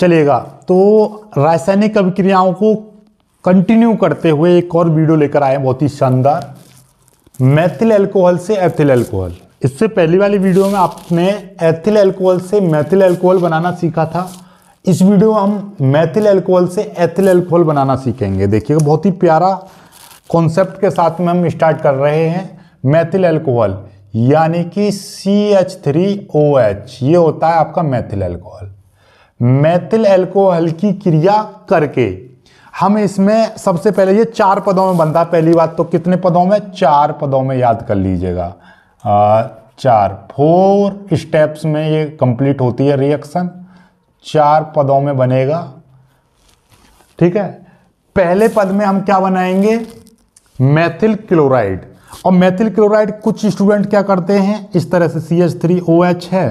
चलेगा तो रासायनिक अभिक्रियाओं को कंटिन्यू करते हुए एक और वीडियो लेकर आए बहुत ही शानदार मैथिल एल्कोहल से एथिल एल्कोहल इससे पहली वाली वीडियो में आपने एथिल एल्कोहल से मैथिल एल्कोहल बनाना सीखा था इस वीडियो में हम मैथिल एल्कोहल से एथिल एल्कोहल बनाना सीखेंगे देखिए बहुत ही प्यारा कॉन्सेप्ट के साथ में हम स्टार्ट कर रहे हैं मैथिल एल्कोहल यानी कि C H three O H ये होता है आपका मैथिल एल्कोहल मैथिल एल्कोहल की क्रिया करके हम इसमें सबसे पहले ये चार पदों में बनता है पहली बात तो कितने पदों में चार पदों में याद कर लीजिएगा चार फोर स्टेप्स में ये कंप्लीट होती है रिएक्शन चार पदों में बनेगा ठीक है पहले पद में हम क्या बनाएंगे मैथिल क्लोराइड और मैथिल क्लोराइड कुछ स्टूडेंट क्या करते हैं इस तरह से C H three O H है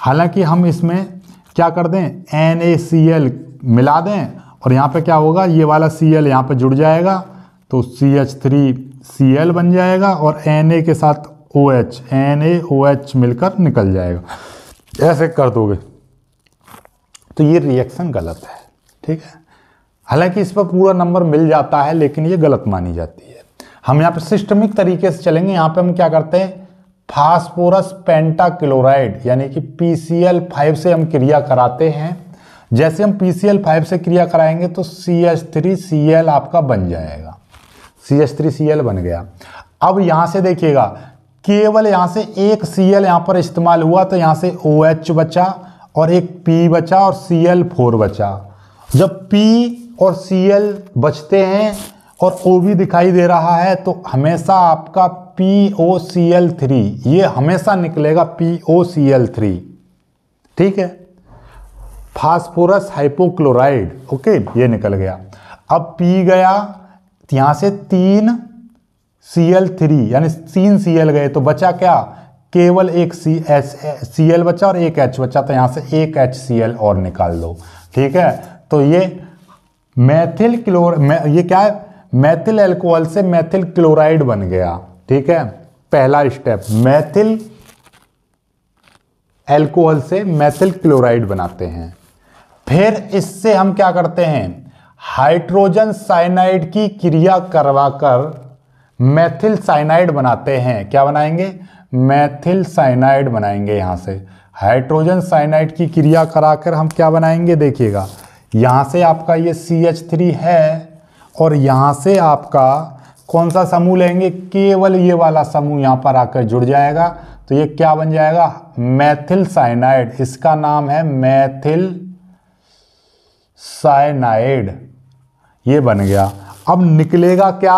हालांकि हम इसमें क्या कर दें एन ए सी एल मिला दें और यहाँ पे क्या होगा ये वाला सी एल यहाँ पर जुड़ जाएगा तो C H three C L बन जाएगा और एन ए के साथ O H N A O H मिलकर निकल जाएगा ऐसे कर दोगे तो ये रिएक्शन गलत है ठीक है हालांकि इस पर पूरा नंबर मिल जाता है लेकिन ये गलत मानी जाती है हम यहाँ पर सिस्टमिक तरीके से चलेंगे यहाँ पे हम क्या करते हैं फास्फोरस पेंटाक्लोराइड यानी कि PCl5 से हम क्रिया कराते हैं जैसे हम PCl5 से क्रिया कराएंगे तो CH3Cl आपका बन जाएगा CH3Cl बन गया अब यहाँ से देखिएगा केवल यहाँ से एक Cl यहाँ पर इस्तेमाल हुआ तो यहाँ से OH बचा और एक P बचा और Cl4 बचा जब P और Cl बचते हैं और ओ भी दिखाई दे रहा है तो हमेशा आपका P O C L three ये हमेशा निकलेगा P O C L three ठीक है फास्फोरस हाइपोक्लोराइड ओके ये निकल गया अब पी गया यहां से तीन सी एल थ्री यानी तीन सी एल गए तो बचा क्या केवल एक सी एस सी एल बचा और एक एच बचा तो यहाँ से एक एच सी एल और निकाल दो ठीक है तो ये मैथिल क्लोर मै, ये क्या है मैथिल एल्कोहल से मैथिल क्लोराइड बन गया ठीक है पहला स्टेप मैथिल एल्कोहल से मैथिल क्लोराइड बनाते हैं फिर इससे हम क्या करते हैं हाइड्रोजन साइनाइड की क्रिया करवाकर मैथिल साइनाइड बनाते हैं क्या बनाएंगे मैथिल साइनाइड बनाएंगे यहां से हाइड्रोजन साइनाइड की क्रिया कराकर हम क्या बनाएंगे देखिएगा यहां से आपका ये सी एच थ्री है और यहां से आपका कौन सा समूह लेंगे केवल ये वाला समूह यहाँ पर आकर जुड़ जाएगा तो ये क्या बन जाएगा मैथिल साइनाइड इसका नाम है मैथिल साइनाइड ये बन गया अब निकलेगा क्या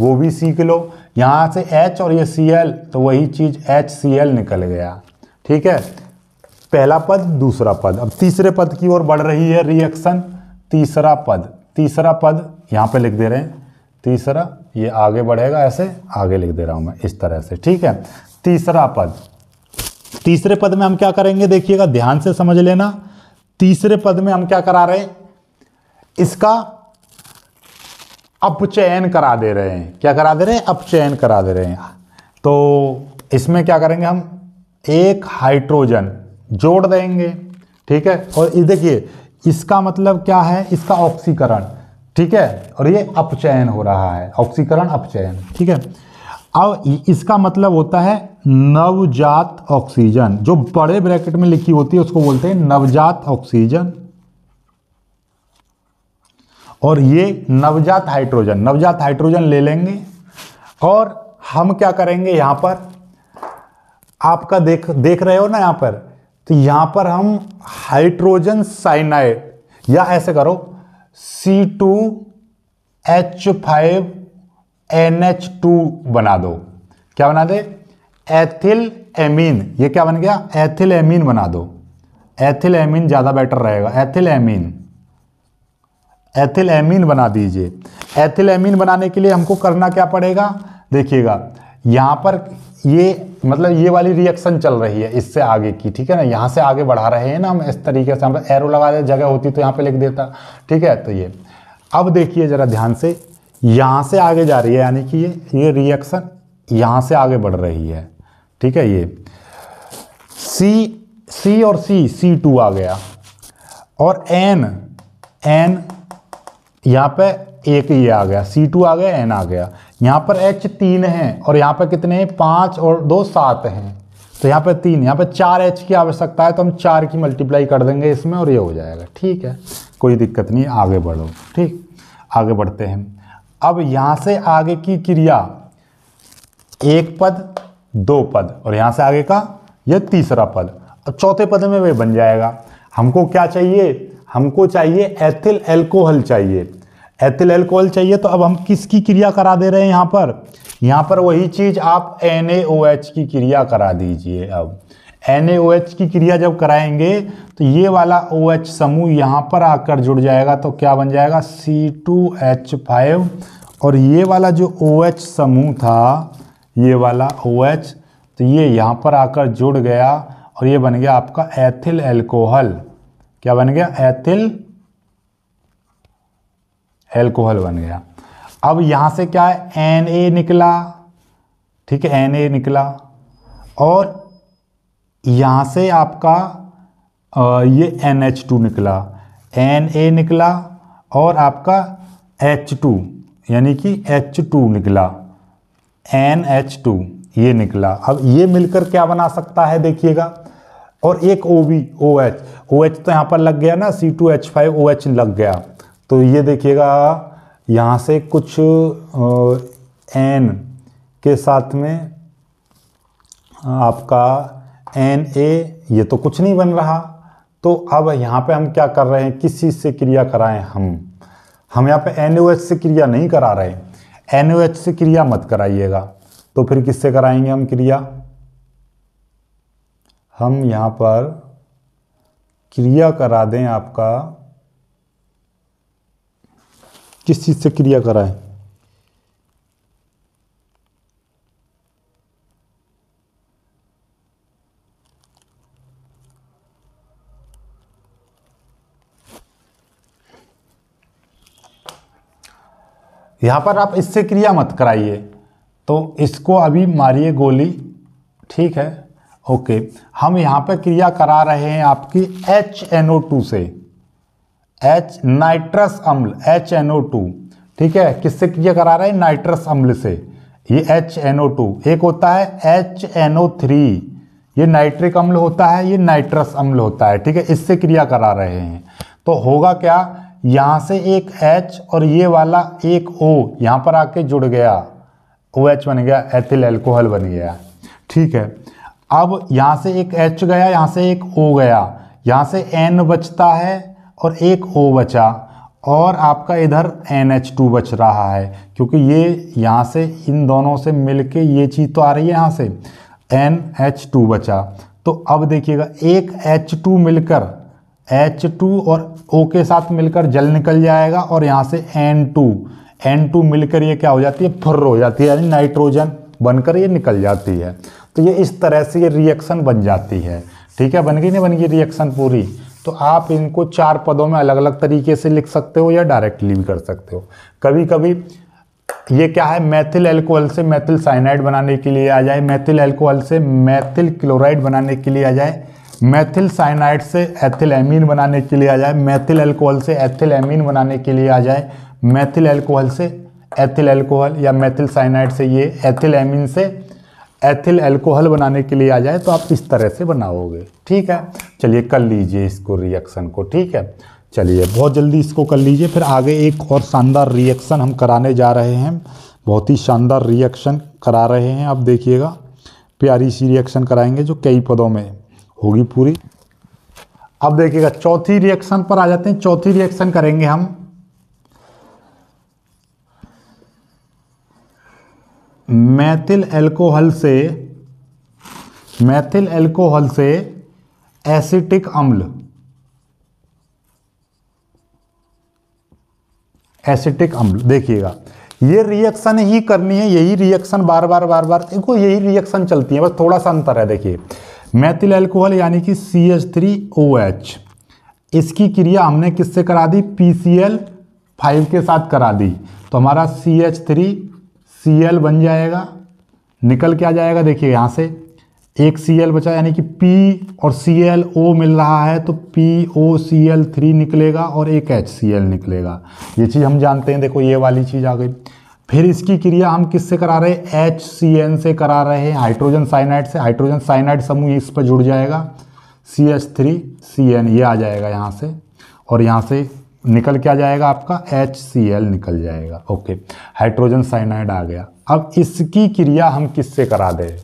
वो भी सीख लो यहाँ से H और ये Cl तो वही चीज़ HCl निकल गया ठीक है पहला पद दूसरा पद अब तीसरे पद की ओर बढ़ रही है रिएक्शन तीसरा पद तीसरा पद यहाँ पे लिख दे रहे हैं तीसरा ये आगे बढ़ेगा ऐसे आगे लिख दे रहा हूं मैं इस तरह से ठीक है तीसरा पद तीसरे पद में हम क्या करेंगे देखिएगा ध्यान से समझ लेना तीसरे पद में हम क्या करा रहे हैं इसका अपचयन करा दे रहे हैं क्या करा दे रहे हैं अपचयन करा दे रहे हैं तो इसमें क्या करेंगे हम एक हाइड्रोजन जोड़ देंगे ठीक है और देखिए इसका मतलब क्या है इसका ऑक्सीकरण ठीक है और ये अपचयन हो रहा है ऑक्सीकरण अपचयन ठीक है अब इसका मतलब होता है नवजात ऑक्सीजन जो बड़े ब्रैकेट में लिखी होती है उसको बोलते हैं नवजात ऑक्सीजन और ये नवजात हाइड्रोजन नवजात हाइड्रोजन ले लेंगे और हम क्या करेंगे यहां पर आपका देख देख रहे हो ना यहां पर तो यहां पर हम हाइड्रोजन साइनाइड या ऐसे करो C two H five N H two बना दो क्या बना दे एथिल एमीन ये क्या बन गया एथिल एमीन बना दो एथिल एमीन ज़्यादा बेटर रहेगा एथिल एमीन एथिल एमीन बना दीजिए एथिल एमीन बनाने के लिए हमको करना क्या पड़ेगा देखिएगा यहाँ पर ये मतलब ये वाली रिएक्शन चल रही है इससे आगे की ठीक है ना यहाँ से आगे बढ़ा रहे हैं ना हम इस तरीके से हम मतलब एरो लगा दे जगह होती तो यहाँ पे लिख देता ठीक है तो ये अब देखिए ज़रा ध्यान से यहाँ से आगे जा रही है यानी कि ये ये रिएक्शन यहाँ से आगे बढ़ रही है ठीक है ये सी सी और सी सी टू आ गया और एन एन यहाँ पर एक ये आ गया सी टू आ गया एन आ गया यहाँ पर एच तीन है और यहाँ पर कितने हैं पाँच और दो सात हैं तो यहाँ पर तीन यहाँ पर चार एच की आवश्यकता है तो हम चार की मल्टीप्लाई कर देंगे इसमें और ये हो जाएगा ठीक है कोई दिक्कत नहीं आगे बढ़ो ठीक आगे बढ़ते हैं अब यहाँ से आगे की क्रिया एक पद दो पद और यहाँ से आगे का यह तीसरा पद और चौथे पद में वे बन जाएगा हमको क्या चाहिए हमको चाहिए एथिल एल्कोहल चाहिए एथिल एल्कोहल चाहिए तो अब हम किसकी क्रिया करा दे रहे हैं यहाँ पर यहाँ पर वही चीज़ आप एन की क्रिया करा दीजिए अब एन की क्रिया जब कराएंगे तो ये वाला ओ OH समूह यहाँ पर आकर जुड़ जाएगा तो क्या बन जाएगा C2H5 और ये वाला जो ओ OH समूह था ये वाला ओ OH, तो ये यहाँ पर आकर जुड़ गया और ये बन गया आपका एथिल एल्कोहल क्या बन गया एथिल एल्कोहल बन गया अब यहाँ से क्या है एन ए निकला ठीक है एन ए निकला और यहाँ से आपका ये एन एच टू निकला एन ए निकला और आपका एच टू यानी कि एच टू निकला एन एच टू ये निकला अब ये मिलकर क्या बना सकता है देखिएगा और एक O B O H O H तो यहाँ पर लग गया ना C two H five O H लग गया तो ये देखिएगा यहाँ से कुछ एन के साथ में आपका एन ए ये तो कुछ नहीं बन रहा तो अब यहाँ पे हम क्या कर रहे हैं किस चीज़ से क्रिया कराएं हम हम यहाँ पे एन ओ एच से क्रिया नहीं करा रहे एन ओ एच से क्रिया मत कराइएगा तो फिर किससे कराएंगे हम क्रिया हम यहाँ पर क्रिया करा दें आपका किस चीज़ से क्रिया कराए यहां पर आप इससे क्रिया मत कराइए तो इसको अभी मारिए गोली ठीक है ओके हम यहां पर क्रिया करा रहे हैं आपकी एच टू से एच नाइट्रस अम्ल एच एन ओ टू ठीक है किससे क्रिया करा रहा है नाइट्रस अम्ल से ये एच एन ओ टू एक होता है एच एन ओ थ्री ये नाइट्रिक अम्ल होता है ये नाइट्रस अम्ल होता है ठीक है इससे क्रिया करा रहे हैं तो होगा क्या यहाँ से एक H और ये वाला एक O यहाँ पर आके जुड़ गया ओ OH बन गया एथिल एल्कोहल बन गया ठीक है अब यहाँ से एक H गया यहाँ से एक O गया यहाँ से N बचता है और एक ओ बचा और आपका इधर एन एच टू बच रहा है क्योंकि ये यहाँ से इन दोनों से मिलके ये चीज़ तो आ रही है यहाँ से एन एच टू बचा तो अब देखिएगा एक एच टू मिलकर एच टू और ओ के साथ मिलकर जल निकल जाएगा और यहाँ से एन टू एन टू मिलकर ये क्या हो जाती है फुर्र हो जाती है यानी नाइट्रोजन बनकर ये निकल जाती है तो ये इस तरह से ये रिएक्शन बन जाती है ठीक है बन गई नहीं बन गई रिएक्शन पूरी तो आप इनको चार पदों में अलग अलग तरीके से लिख सकते हो या डायरेक्टली भी कर सकते हो कभी कभी ये क्या है मैथिल एल्कोहल से मैथिल साइनाइड बनाने के लिए आ जाए मैथिल एल्कोहल से मैथिल क्लोराइड बनाने के लिए आ जाए मैथिल साइनाइड से एथिल एमीन बनाने के लिए आ जाए मैथिल एल्कोहल से एथिल एमीन बनाने के लिए आ जाए मैथिल एल्कोहल से एथिल एल्कोहल या मैथिल साइनाइड से ये एथिल एमीन से एथिल एल्कोहल बनाने के लिए आ जाए तो आप इस तरह से बनाओगे ठीक है चलिए कर लीजिए इसको रिएक्शन को ठीक है चलिए बहुत जल्दी इसको कर लीजिए फिर आगे एक और शानदार रिएक्शन हम कराने जा रहे हैं बहुत ही शानदार रिएक्शन करा रहे हैं आप देखिएगा प्यारी सी रिएक्शन कराएंगे जो कई पदों में होगी पूरी अब देखिएगा चौथी रिएक्शन पर आ जाते हैं चौथी रिएक्शन करेंगे हम मैथिल एल्कोहल से मैथिल एल्कोहल से एसिटिक अम्ल एसिटिक अम्ल देखिएगा ये रिएक्शन ही करनी है यही रिएक्शन बार बार बार बार देखो यही रिएक्शन चलती है बस थोड़ा सा अंतर है देखिए मैथिल एल्कोहल यानी कि C H three O H इसकी क्रिया हमने किससे करा दी पी सी एल फाइव के साथ करा दी तो हमारा C H three C L बन जाएगा निकल क्या जाएगा देखिए यहाँ से एक सी एल बचा यानी कि पी और सी एल ओ मिल रहा है तो P O C L three निकलेगा और एक एच सी एल निकलेगा ये चीज़ हम जानते हैं देखो ये वाली चीज़ आ गई फिर इसकी क्रिया हम किससे करा रहे हैं एच सी एन से करा रहे हैं हाइड्रोजन साइनाइड से हाइड्रोजन साइनाइड समूह इस पर जुड़ जाएगा C H three C N ये आ जाएगा यहाँ से और यहाँ से निकल क्या जाएगा आपका एच सी एल निकल जाएगा ओके हाइड्रोजन साइनाइड आ गया अब इसकी क्रिया हम किससे करा दें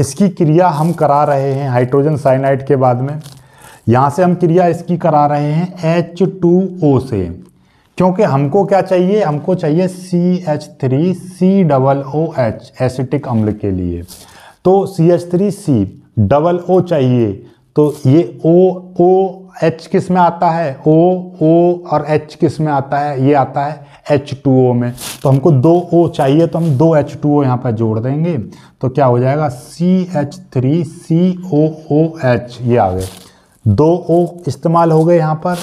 इसकी क्रिया हम करा रहे हैं हाइड्रोजन साइनाइड के बाद में यहाँ से हम क्रिया इसकी करा रहे हैं एच टू ओ से क्योंकि हमको क्या चाहिए हमको चाहिए C H three C double O H acetic अम्ल के लिए तो C H three C double O चाहिए तो ये ओ ओ एच किस में आता है ओ ओ और एच किस में आता है ये आता है एच टू ओ में तो हमको दो ओ चाहिए तो हम दो एच टू ओ यहाँ पर जोड़ देंगे तो क्या हो जाएगा C H three C O O H ये आ गए दो ओ इस्तेमाल हो गए यहाँ पर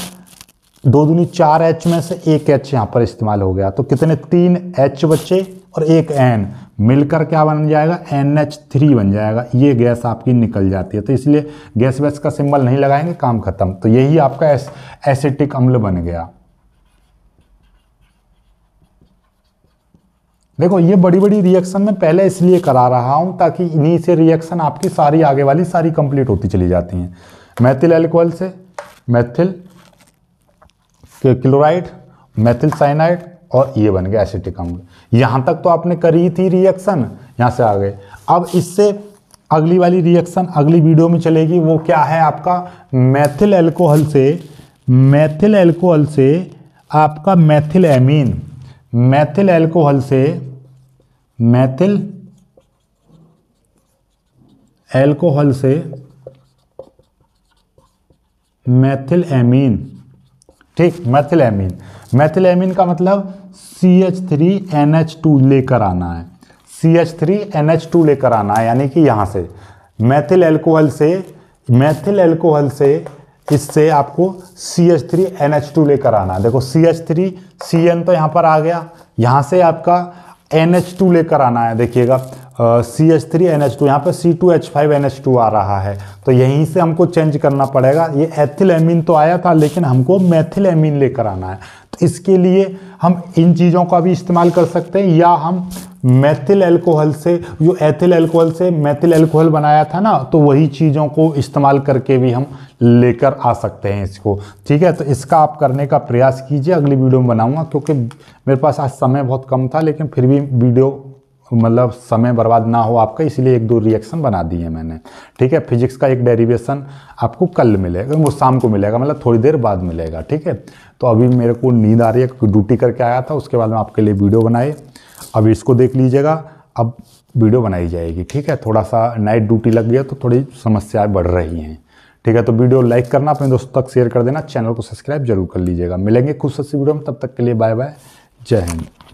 दो दूनी चार एच में से एक एच यहाँ पर इस्तेमाल हो गया तो कितने तीन एच बच्चे और एक एन मिलकर क्या बन जाएगा एन एच थ्री बन जाएगा ये गैस आपकी निकल जाती है तो इसलिए गैस वैस का सिंबल नहीं लगाएंगे काम खत्म तो यही आपका एस, एसिटिक अम्ल बन गया देखो ये बड़ी बड़ी रिएक्शन मैं पहले इसलिए करा रहा हूं ताकि इन्हीं से रिएक्शन आपकी सारी आगे वाली सारी कंप्लीट होती चली जाती हैं मैथिल एल्कोहल से मैथिल क्लोराइड मैथिल साइनाइड और ये बन गया एसिटिक अम्ल यहाँ तक तो आपने करी थी रिएक्शन यहाँ से आ गए अब इससे अगली वाली रिएक्शन अगली वीडियो में चलेगी वो क्या है आपका मैथिल एल्कोहल से मैथिल एल्कोहल से आपका मैथिल एमीन मैथिल एल्कोहल से मैथिल एल्कोहल से मैथिल एमीन ठीक मैथिल एमीन मैथिल एमीन का मतलब C H three N H two लेकर आना है C H three N H two लेकर आना है यानी कि यहाँ से मैथिल एल्कोहल से मैथिल एल्कोहल से इससे आपको C H three N H two लेकर आना है देखो C H three C N तो यहाँ पर आ गया यहाँ से आपका एन एच टू लेकर आना है देखिएगा C H three N H two यहाँ पर C two H five N H two आ रहा है तो यहीं से हमको चेंज करना पड़ेगा ये एथिल एमिन तो आया था लेकिन हमको मैथिल एमिन लेकर आना है इसके लिए हम इन चीज़ों का भी इस्तेमाल कर सकते हैं या हम मैथिल एल्कोहल से जो एथिल एल्कोहल से मैथिल एल्कोहल बनाया था ना तो वही चीज़ों को इस्तेमाल करके भी हम लेकर आ सकते हैं इसको ठीक है तो इसका आप करने का प्रयास कीजिए अगली वीडियो में बनाऊंगा क्योंकि मेरे पास आज समय बहुत कम था लेकिन फिर भी वीडियो मतलब समय बर्बाद ना हो आपका इसलिए एक दो रिएक्शन बना दिए मैंने ठीक है फिजिक्स का एक डेरिवेशन आपको कल मिलेगा वो शाम को मिलेगा मतलब थोड़ी देर बाद मिलेगा ठीक है तो अभी मेरे को नींद आ रही है क्योंकि ड्यूटी करके आया था उसके बाद में आपके लिए वीडियो बनाए अब इसको देख लीजिएगा अब वीडियो बनाई जाएगी ठीक है थोड़ा सा नाइट ड्यूटी लग गया तो थोड़ी समस्याएँ बढ़ रही हैं ठीक है तो वीडियो लाइक करना अपने दोस्तों तक शेयर कर देना चैनल को सब्सक्राइब जरूर कर लीजिएगा मिलेंगे खुद सस्ती वीडियो में तब तक के लिए बाय बाय जय हिंद